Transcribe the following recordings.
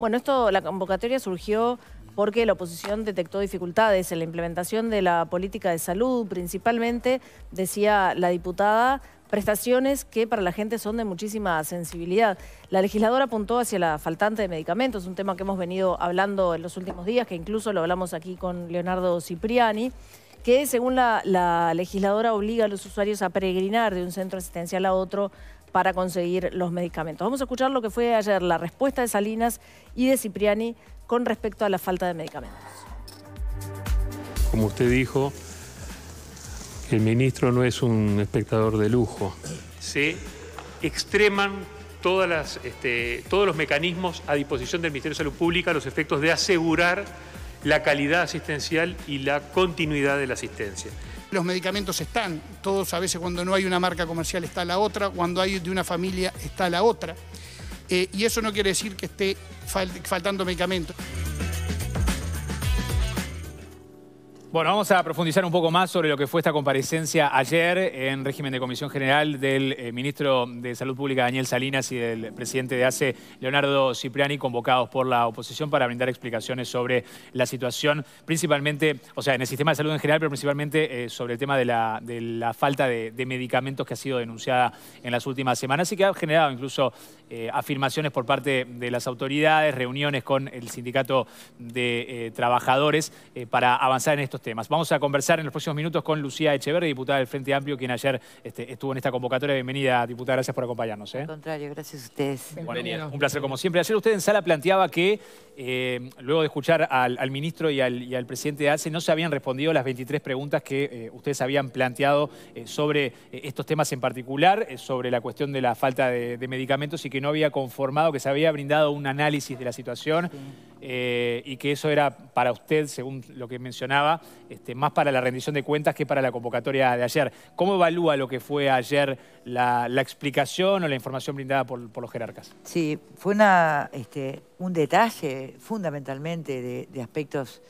Bueno, esto, la convocatoria surgió porque la oposición detectó dificultades en la implementación de la política de salud, principalmente, decía la diputada, prestaciones que para la gente son de muchísima sensibilidad. La legisladora apuntó hacia la faltante de medicamentos, un tema que hemos venido hablando en los últimos días, que incluso lo hablamos aquí con Leonardo Cipriani, que según la, la legisladora obliga a los usuarios a peregrinar de un centro asistencial a otro para conseguir los medicamentos. Vamos a escuchar lo que fue ayer la respuesta de Salinas y de Cipriani con respecto a la falta de medicamentos. Como usted dijo, el ministro no es un espectador de lujo. Se extreman este, todos los mecanismos a disposición del Ministerio de Salud Pública a los efectos de asegurar la calidad asistencial y la continuidad de la asistencia. Los medicamentos están, todos a veces cuando no hay una marca comercial está la otra, cuando hay de una familia está la otra. Eh, y eso no quiere decir que esté faltando medicamentos. Bueno, vamos a profundizar un poco más sobre lo que fue esta comparecencia ayer en régimen de comisión general del eh, ministro de Salud Pública Daniel Salinas y del presidente de ACE Leonardo Cipriani, convocados por la oposición para brindar explicaciones sobre la situación, principalmente, o sea, en el sistema de salud en general, pero principalmente eh, sobre el tema de la, falta de, medicamentos que ha sido denunciada en las últimas semanas y que ha generado incluso eh, afirmaciones por parte de las autoridades, reuniones con el sindicato de trabajadores para avanzar en estos temas. Vamos a conversar en los próximos minutos con Lucía Echeverde, diputada del Frente Amplio, quien ayer este, estuvo en esta convocatoria. Bienvenida, diputada, gracias por acompañarnos. ¿eh? Al contrario, gracias a ustedes. un placer como siempre. Ayer usted en sala planteaba que, eh, luego de escuchar al, ministro y al, presidente de ACE, no se habían respondido las 23 preguntas que eh, ustedes habían planteado sobre estos temas en particular, sobre la cuestión de la falta de, medicamentos y que no había conformado, que se había brindado un análisis de la situación. Eh, y que eso era para usted, según lo que mencionaba, este, más para la rendición de cuentas que para la convocatoria de ayer. ¿Cómo evalúa lo que fue ayer la, explicación o la información brindada por, los jerarcas? Sí, fue este, un detalle fundamentalmente de, aspectos,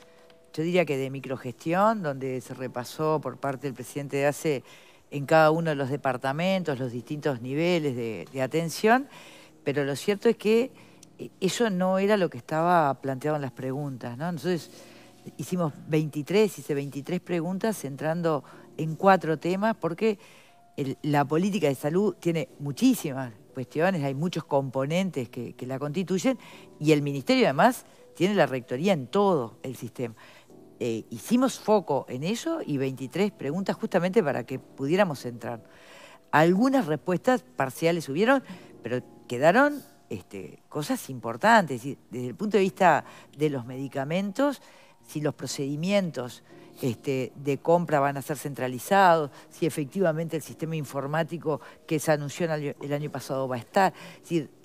yo diría que de microgestión, donde se repasó por parte del presidente de ACE en cada uno de los departamentos, los distintos niveles de atención, pero lo cierto es que eh, eso no era lo que estaba planteado en las preguntas, ¿no? Entonces hicimos 23, hice 23 preguntas centrando en cuatro temas porque la política de salud tiene muchísimas cuestiones, hay muchos componentes que, la constituyen y el ministerio además tiene la rectoría en todo el sistema. Eh, hicimos foco en eso y 23 preguntas justamente para que pudiéramos entrar. Algunas respuestas parciales hubieron, pero quedaron este, cosas importantes. Desde el punto de vista de los medicamentos, si los procedimientos este, de compra van a ser centralizados, si efectivamente el sistema informático que se anunció el año pasado va a estar,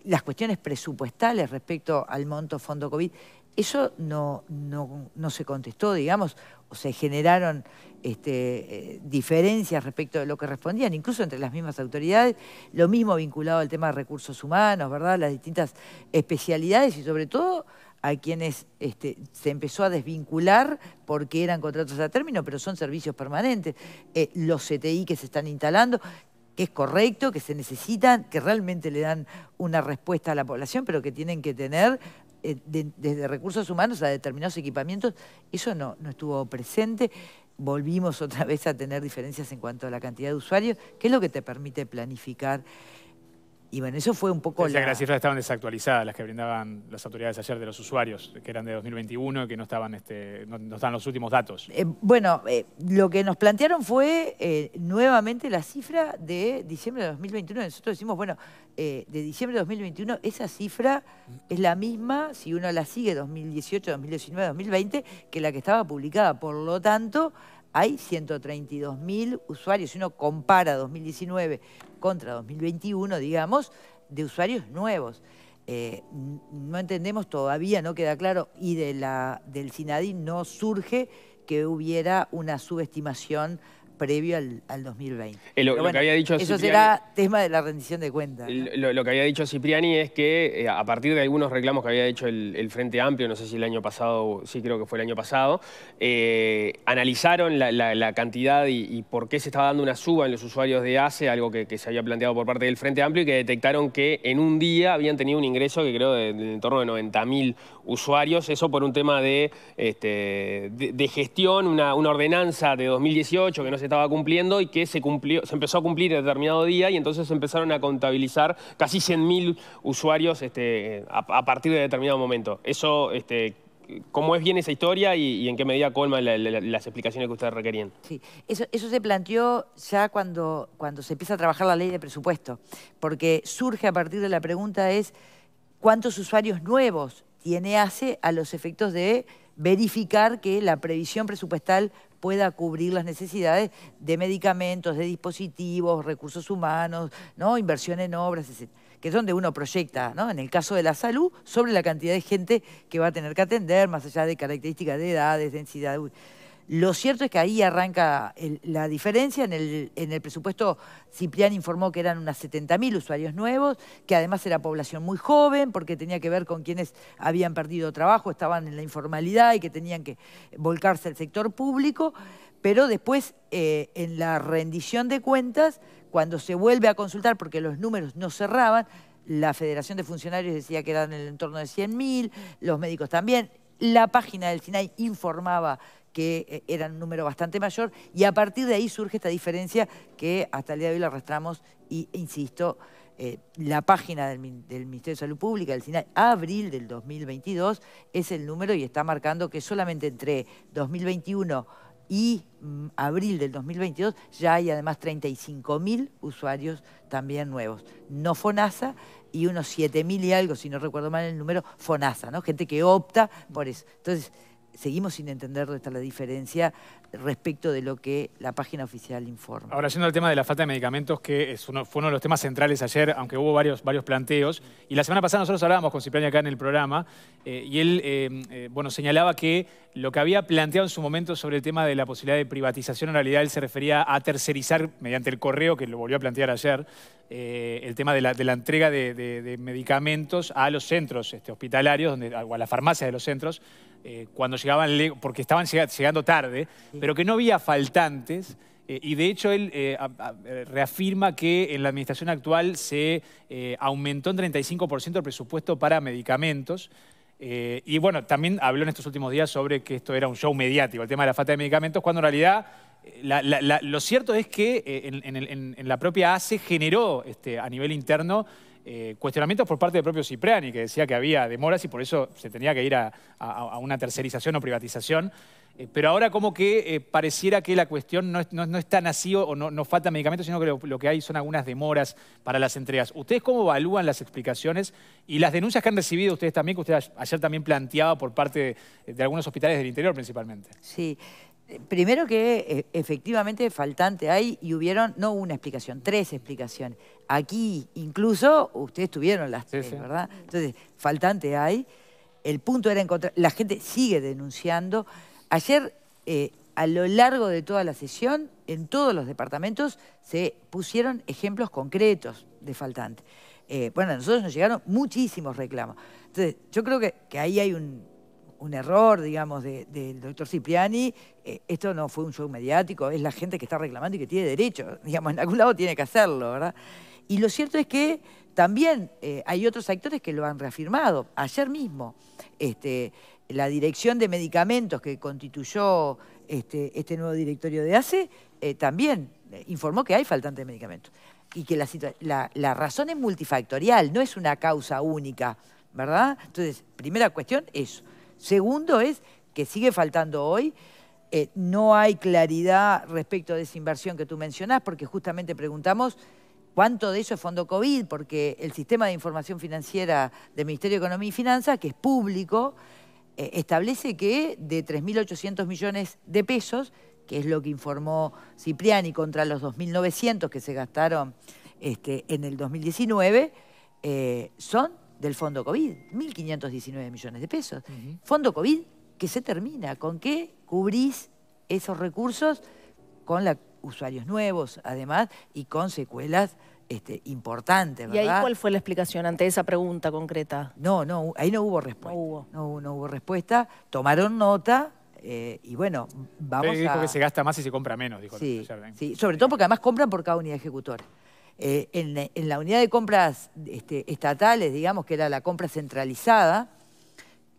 las cuestiones presupuestales respecto al monto fondo COVID, eso no, no, se contestó, digamos, o se generaron este, eh, diferencias respecto de lo que respondían, incluso entre las mismas autoridades, lo mismo vinculado al tema de recursos humanos, ¿verdad? Las distintas especialidades y sobre todo a quienes este, se empezó a desvincular porque eran contratos a término, pero son servicios permanentes. Eh, los CTI que se están instalando, que es correcto, que se necesitan, que realmente le dan una respuesta a la población, pero que tienen que tener eh, desde recursos humanos a determinados equipamientos, eso no, no estuvo presente. Volvimos otra vez a tener diferencias en cuanto a la cantidad de usuarios, que es lo que te permite planificar. Y bueno, eso fue un poco... O que las cifras estaban desactualizadas, las que brindaban las autoridades ayer de los usuarios, que eran de 2021, que no estaban, este, no, los últimos datos. Eh, bueno, eh, lo que nos plantearon fue eh, nuevamente la cifra de diciembre de 2021. Nosotros decimos, bueno, de diciembre de 2021 esa cifra es la misma, si uno la sigue 2018, 2019, 2020, que la que estaba publicada. Por lo tanto, hay 132.000 usuarios. Si uno compara 2019 contra 2021, digamos, de usuarios nuevos. Eh, no entendemos todavía, no queda claro, y del SINADI no surge que hubiera una subestimación previo al, 2020. Eh, eso será tema de la rendición de cuentas. Lo, que había dicho Cipriani es que eh, a partir de algunos reclamos que había hecho el, Frente Amplio, no sé si el año pasado, sí creo que fue el año pasado, eh, analizaron la, cantidad y, por qué se estaba dando una suba en los usuarios de ACE, algo que, se había planteado por parte del Frente Amplio y que detectaron que en un día habían tenido un ingreso que creo de, en torno de 90.000 usuarios, eso por un tema de, este, gestión, una, una ordenanza de 2018 que no se se estaba cumpliendo y que se, cumplió, se empezó a cumplir en determinado día y entonces empezaron a contabilizar casi 100.000 usuarios este, a, partir de determinado momento. Eso, este, ¿Cómo es bien esa historia y, en qué medida colma las explicaciones que ustedes requerían? Sí, eso, se planteó ya cuando, cuando se empieza a trabajar la ley de presupuesto, porque surge a partir de la pregunta es cuántos usuarios nuevos tiene ACE a los efectos de verificar que la previsión presupuestal pueda cubrir las necesidades de medicamentos, de dispositivos, recursos humanos, ¿no? inversión en obras, etc. Que es donde uno proyecta, ¿no? en el caso de la salud, sobre la cantidad de gente que va a tener que atender, más allá de características de edades, densidad. Lo cierto es que ahí arranca la diferencia. En el, presupuesto, Ciprián informó que eran unas 70.000 usuarios nuevos, que además era población muy joven, porque tenía que ver con quienes habían perdido trabajo, estaban en la informalidad y que tenían que volcarse al sector público. Pero después, eh, en la rendición de cuentas, cuando se vuelve a consultar, porque los números no cerraban, la Federación de Funcionarios decía que eran en el entorno de 100.000, los médicos también. La página del SINAI informaba que eh, eran un número bastante mayor y a partir de ahí surge esta diferencia que hasta el día de hoy la arrastramos y, e insisto, eh, la página del, Ministerio de Salud Pública del de abril del 2022, es el número y está marcando que solamente entre 2021 y mm, abril del 2022 ya hay además 35.000 usuarios también nuevos. No FONASA y unos 7.000 y algo, si no recuerdo mal el número, FONASA, ¿no? Gente que opta por eso. Entonces, seguimos sin entender está la diferencia respecto de lo que la página oficial informa. Ahora, yendo al tema de la falta de medicamentos, que fue uno de los temas centrales ayer, aunque hubo varios, varios planteos, y la semana pasada nosotros hablábamos con Cipriani acá en el programa, eh, y él eh, eh, bueno, señalaba que lo que había planteado en su momento sobre el tema de la posibilidad de privatización, en realidad él se refería a tercerizar mediante el correo, que lo volvió a plantear ayer, el tema de la, entrega de, medicamentos a los centros este, hospitalarios donde, o a las farmacias de los centros, cuando llegaban, porque estaban llegando tarde, pero que no había faltantes. Eh, y de hecho él eh, reafirma que en la administración actual se eh, aumentó en 35% el presupuesto para medicamentos. y bueno, también habló en estos últimos días sobre que esto era un show mediático, el tema de la falta de medicamentos, cuando en realidad lo cierto es que en, la propia ACE generó este, a nivel interno cuestionamientos por parte del propio Cipriani, que decía que había demoras y por eso se tenía que ir a, a una tercerización o privatización. Eh, pero ahora como que eh, pareciera que la cuestión no está no, o no, falta medicamentos, sino que lo, que hay son algunas demoras para las entregas. ¿Ustedes cómo evalúan las explicaciones y las denuncias que han recibido ustedes también, que usted ayer también planteaba por parte de, algunos hospitales del interior principalmente? Sí. Eh, primero que efectivamente faltante hay y hubieron, no una explicación, tres explicaciones. Aquí incluso ustedes tuvieron las tres, ¿verdad? Entonces, faltante hay. El punto era encontrar, la gente sigue denunciando. Ayer, eh, a lo largo de toda la sesión, en todos los departamentos se pusieron ejemplos concretos de faltante. Eh, bueno, a nosotros nos llegaron muchísimos reclamos. Entonces, yo creo que, ahí hay un, error, digamos, del doctor Cipriani. Eh, esto no fue un show mediático, es la gente que está reclamando y que tiene derecho. Digamos, en algún lado tiene que hacerlo, ¿verdad? Y lo cierto es que también hay otros actores que lo han reafirmado. Ayer mismo, este, la dirección de medicamentos que constituyó este, este nuevo directorio de ACE eh, también eh, informó que hay faltante de medicamentos y que la, razón es multifactorial, no es una causa única, ¿verdad? Entonces, primera cuestión, eso. Segundo es que sigue faltando hoy, eh, no hay claridad respecto de esa inversión que tú mencionás, porque justamente preguntamos cuánto de eso es fondo COVID, porque el sistema de información financiera del Ministerio de Economía y Finanzas, que es público, eh, establece que de 3.800 millones de pesos, que es lo que informó Cipriani contra los 2.900 que se gastaron este, en el 2019, eh, son del Fondo COVID, 1.519 millones de pesos. Fondo COVID que se termina, ¿con qué cubrís esos recursos? Con usuarios nuevos, además, y con secuelas este, importante, ¿verdad? ¿Y ahí cuál fue la explicación ante esa pregunta concreta? No, no, ahí no hubo respuesta. No hubo. No, hubo respuesta. Tomaron nota, eh, y bueno, vamos Pero dijo que se gasta más y se compra menos, dijo. Sí, sí, sobre todo porque además compran por cada unidad ejecutora. Eh, en, la unidad de compras este, estatales, digamos, que era la compra centralizada,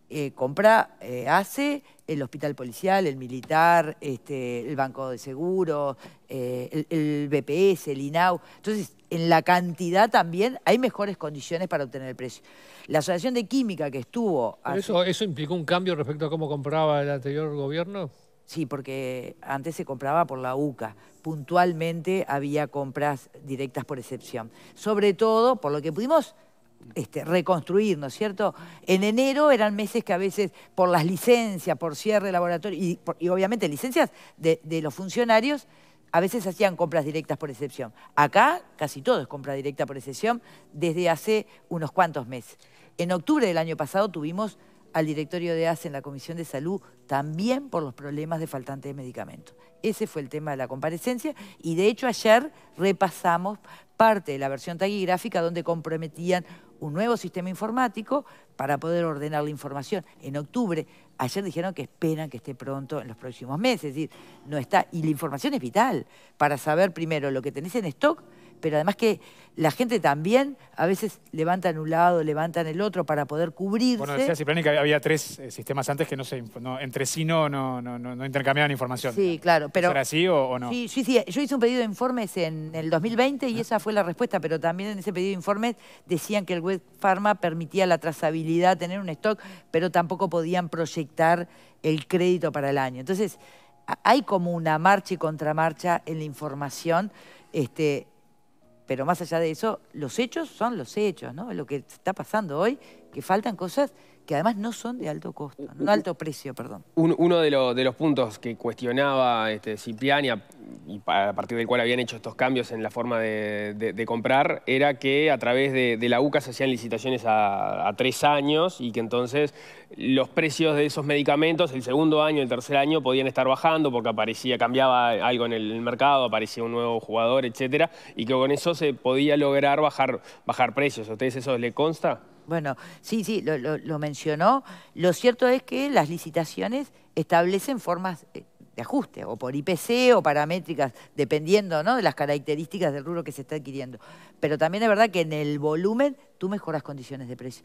eh, compra hace el hospital policial, el militar, este, el banco de seguros, eh, el, BPS, el INAU. Entonces, en la cantidad también hay mejores condiciones para obtener el precio. La Asociación de Química que estuvo... Eso, ¿Eso implicó un cambio respecto a cómo compraba el anterior gobierno? Sí, porque antes se compraba por la UCA. Puntualmente había compras directas por excepción. Sobre todo, por lo que pudimos este, reconstruir, ¿no es cierto? En enero eran meses que a veces por las licencias, por cierre de laboratorio y, obviamente licencias de, los funcionarios, a veces hacían compras directas por excepción. Acá casi todo es compra directa por excepción desde hace unos cuantos meses. En octubre del año pasado tuvimos al directorio de ACE en la Comisión de Salud también por los problemas de faltante de medicamentos. Ese fue el tema de la comparecencia y de hecho ayer repasamos parte de la versión taquigráfica donde comprometían un nuevo sistema informático para poder ordenar la información. En octubre, ayer dijeron que esperan que esté pronto en los próximos meses, es decir, no está. Y la información es vital para saber primero lo que tenés en stock pero además que la gente también a veces levanta en un lado, levantan el otro para poder cubrirse. Bueno, decía Cipriani que había tres eh, sistemas antes que no se, no, entre sí no, no, no, no, intercambiaban información. Sí, claro. Pero, ¿Era así o, no? Sí, sí, sí, yo hice un pedido de informes en el 2020 y esa fue la respuesta, pero también en ese pedido de informes decían que el web pharma permitía la trazabilidad, tener un stock, pero tampoco podían proyectar el crédito para el año. Entonces, hay como una marcha y contramarcha en la información. Este, pero más allá de eso, los hechos son los hechos, ¿no? Lo que está pasando hoy que faltan cosas que además no son de alto costo, no alto precio, perdón. uno de, los puntos que cuestionaba este, Cipriani, y a partir del cual habían hecho estos cambios en la forma de, comprar, era que a través de, la UCA se hacían licitaciones a, tres años y que entonces los precios de esos medicamentos, el segundo año, el tercer año, podían estar bajando porque aparecía, cambiaba algo en el mercado, aparecía un nuevo jugador, etcétera, y que con eso se podía lograr bajar, bajar precios. ¿A ustedes eso les consta? Bueno, sí, sí, lo, mencionó. Lo cierto es que las licitaciones establecen formas eh, de ajuste, o por IPC o paramétricas, dependiendo ¿no? de las características del rubro que se está adquiriendo. Pero también es verdad que en el volumen tú mejoras condiciones de precio.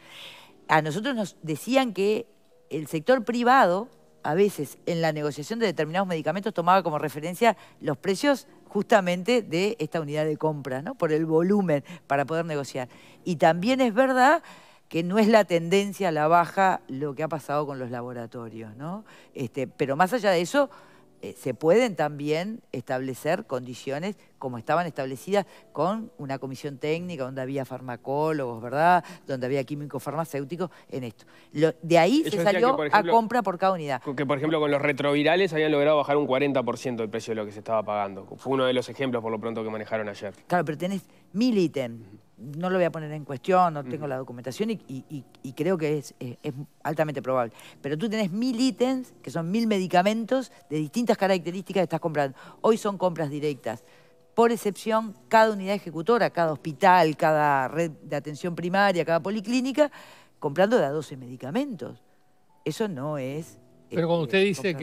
A nosotros nos decían que el sector privado, a veces, en la negociación de determinados medicamentos, tomaba como referencia los precios justamente de esta unidad de compra, ¿no? por el volumen para poder negociar. Y también es verdad que no es la tendencia a la baja lo que ha pasado con los laboratorios, ¿no? Este, pero más allá de eso, eh, se pueden también establecer condiciones como estaban establecidas con una comisión técnica donde había farmacólogos, ¿verdad? Donde había químicos farmacéuticos en esto. de ahí se salió a compra por cada unidad. Que por ejemplo con los retrovirales habían logrado bajar un 40% el precio de lo que se estaba pagando. Fue uno de los ejemplos por lo pronto que manejaron ayer. Claro, pero tenés mil ítems no lo voy a poner en cuestión, no tengo la documentación y, creo que es, altamente probable. Pero tú tenés mil ítems, que son mil medicamentos de distintas características que estás comprando. Hoy son compras directas. Por excepción, cada unidad ejecutora, cada hospital, cada red de atención primaria, cada policlínica, comprando de a 12 medicamentos. Eso no es... Eh, Pero cuando eh, usted dice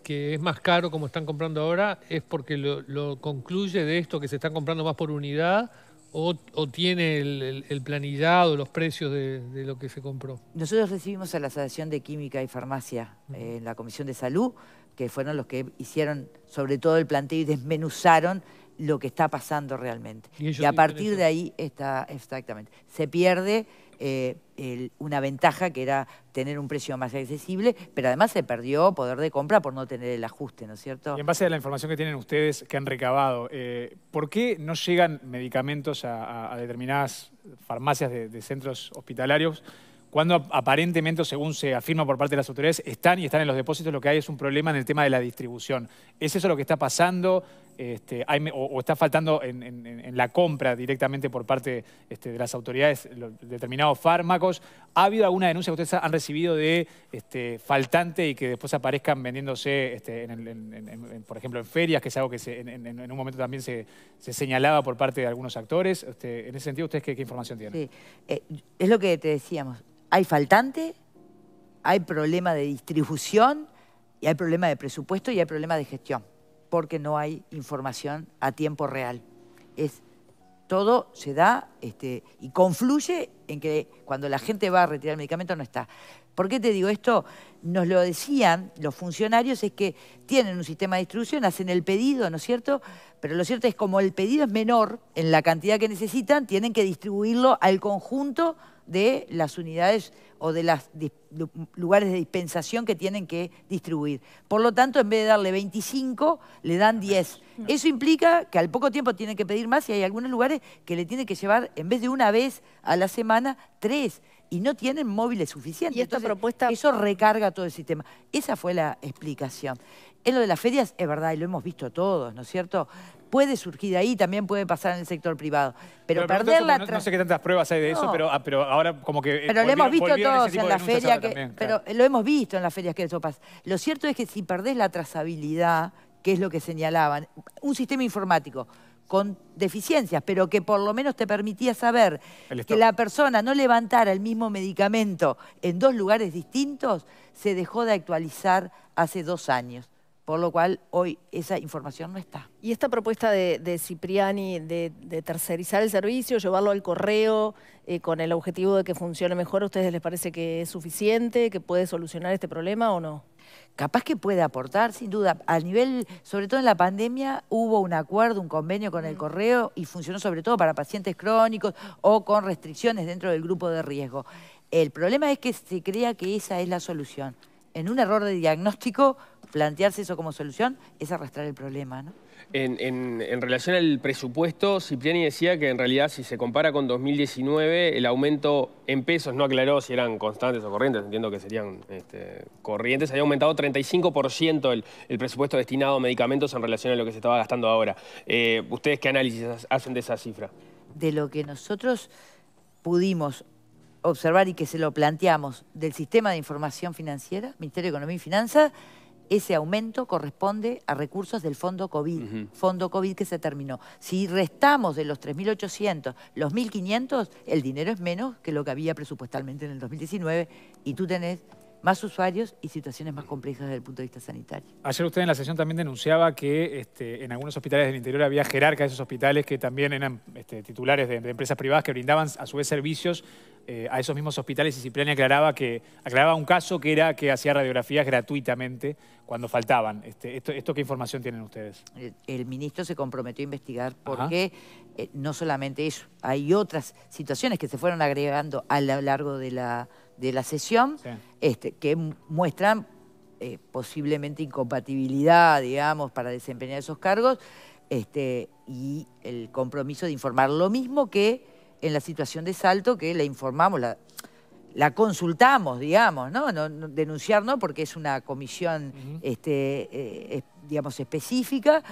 que, es más caro como están comprando ahora, ¿es porque lo, lo concluye de esto que se están comprando más por unidad o, tiene el, planillado, los precios de, lo que se compró? Nosotros recibimos a la Asociación de Química y Farmacia eh, en la Comisión de Salud, que fueron los que hicieron sobre todo el planteo y desmenuzaron lo que está pasando realmente. y a partir de ahí está exactamente. Se pierde eh, una ventaja que era tener un precio más accesible, pero además se perdió poder de compra por no tener el ajuste, ¿no es cierto? Y en base a la información que tienen ustedes, que han recabado, eh, ¿por qué no llegan medicamentos a, determinadas farmacias de, de centros hospitalarios? cuando aparentemente, según se afirma por parte de las autoridades, están y están en los depósitos, lo que hay es un problema en el tema de la distribución. ¿Es eso lo que está pasando? Este, o, está faltando en, la compra directamente por parte este, de las autoridades determinados fármacos. ¿Ha habido alguna denuncia que ustedes han recibido de este, faltante y que después aparezcan vendiéndose, este, por ejemplo, en ferias, que es algo que en, un momento también se, señalaba por parte de algunos actores? en ese sentido, ¿ustedes qué, información tienen? Sí, eh, es lo que te decíamos. Hay faltante, hay problema de distribución y hay problema de presupuesto y hay problema de gestión porque no hay información a tiempo real. Es, todo se da este, y confluye en que cuando la gente va a retirar el medicamento no está. ¿Por qué te digo esto? Nos lo decían los funcionarios, es que tienen un sistema de distribución, hacen el pedido, ¿no es cierto? Pero lo cierto es como el pedido es menor en la cantidad que necesitan, tienen que distribuirlo al conjunto de las unidades o de los lugares de dispensación que tienen que distribuir. Por lo tanto, en vez de darle 25, le dan 10. Eso implica que al poco tiempo tienen que pedir más y hay algunos lugares que le tienen que llevar, en vez de una vez a la semana, tres y no tienen móviles suficientes. Y esta propuesta... Eso recarga todo el sistema. Esa fue la explicación en lo de las ferias es verdad y lo hemos visto todos, ¿no es cierto? Puede surgir ahí, también puede pasar en el sector privado. Pero, perder la... No, sé qué tantas pruebas hay de eso, ah, pero, ahora como que... Eh, pero lo hemos visto todos en la feria, pero lo hemos visto en las ferias que eso pasa. Lo cierto es que si perdés la trazabilidad, que es lo que señalaban, un sistema informático con deficiencias, pero que por lo menos te permitía saber que la persona no levantara el mismo medicamento en dos lugares distintos, se dejó de actualizar hace dos años. Por lo cual hoy esa información no está. ¿Y esta propuesta de, Cipriani de, tercerizar el servicio, llevarlo al correo eh, con el objetivo de que funcione mejor, ¿a ustedes les parece que es suficiente, que puede solucionar este problema o no? Capaz que puede aportar, sin duda. A nivel, sobre todo en la pandemia, hubo un acuerdo, un convenio con el mm. correo y funcionó sobre todo para pacientes crónicos o con restricciones dentro del grupo de riesgo. El problema es que se crea que esa es la solución. En un error de diagnóstico plantearse eso como solución es arrastrar el problema, ¿no? En, relación al presupuesto, Cipriani decía que en realidad si se compara con 2019, el aumento en pesos, no aclaró si eran constantes o corrientes, entiendo que serían este, corrientes, había aumentado 35% el, presupuesto destinado a medicamentos en relación a lo que se estaba gastando ahora. Eh, ¿Ustedes qué análisis hacen de esa cifra? De lo que nosotros pudimos observar y que se lo planteamos del sistema de información financiera, Ministerio de Economía y Finanzas, ese aumento corresponde a recursos del fondo COVID, fondo COVID que se terminó. Si restamos de los 3.800 los 1.500, el dinero es menos que lo que había presupuestalmente en el 2019 y tú tenés más usuarios y situaciones más complejas desde el punto de vista sanitario. Ayer usted en la sesión también denunciaba que este, en algunos hospitales del interior había jerarcas de esos hospitales que también eran este, titulares de, empresas privadas que brindaban a su vez servicios eh, a esos mismos hospitales y Cipriani aclaraba, que, aclaraba un caso que era que hacía radiografías gratuitamente cuando faltaban. Este, esto, qué información tienen ustedes? El, ministro se comprometió a investigar porque qué eh, no solamente eso, hay otras situaciones que se fueron agregando a lo largo de la, de la sesión este, que muestran eh, posiblemente incompatibilidad, digamos, para desempeñar esos cargos este, y el compromiso de informar lo mismo que en la situación de salto que la informamos, la, consultamos, digamos, ¿no? no, denunciar no, porque es una comisión, este, eh, digamos, específica.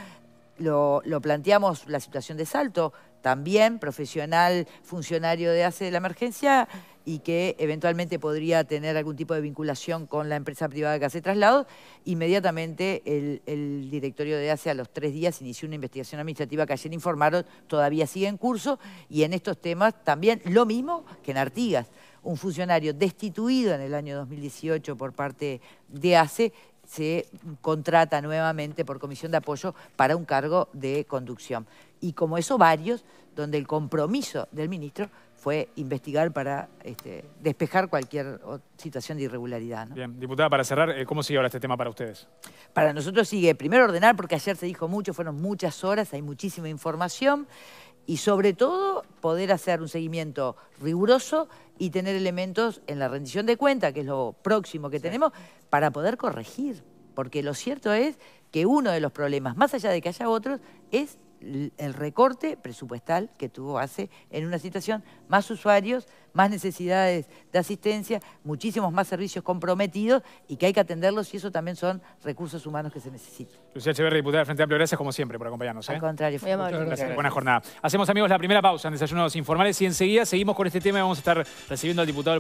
Lo, lo, planteamos la situación de salto, también profesional, funcionario de ACE de la emergencia, y que eventualmente podría tener algún tipo de vinculación con la empresa privada que hace traslados, inmediatamente el, el directorio de ACE a los tres días inició una investigación administrativa que ayer informaron todavía sigue en curso y en estos temas también lo mismo que en Artigas. Un funcionario destituido en el año 2018 por parte de ACE se contrata nuevamente por comisión de apoyo para un cargo de conducción. Y como eso varios, donde el compromiso del ministro fue investigar para este, despejar cualquier situación de irregularidad. Bien, diputada, para cerrar, eh, ¿cómo sigue ahora este tema para ustedes? Para nosotros sigue, primero ordenar, porque ayer se dijo mucho, fueron muchas horas, hay muchísima información, y sobre todo poder hacer un seguimiento riguroso y tener elementos en la rendición de cuenta, que es lo próximo que tenemos, para poder corregir. Porque lo cierto es que uno de los problemas, más allá de que haya otros, es el recorte presupuestal que tuvo hace en una situación más usuarios, más necesidades de asistencia, muchísimos más servicios comprometidos y que hay que atenderlos y eso también son recursos humanos que se necesitan. Lucía Echeverri, diputada del Frente Amplio, gracias como siempre por acompañarnos. ¿eh? Al contrario. Buena jornada. Hacemos amigos la primera pausa en Desayunos Informales y enseguida seguimos con este tema y vamos a estar recibiendo al diputado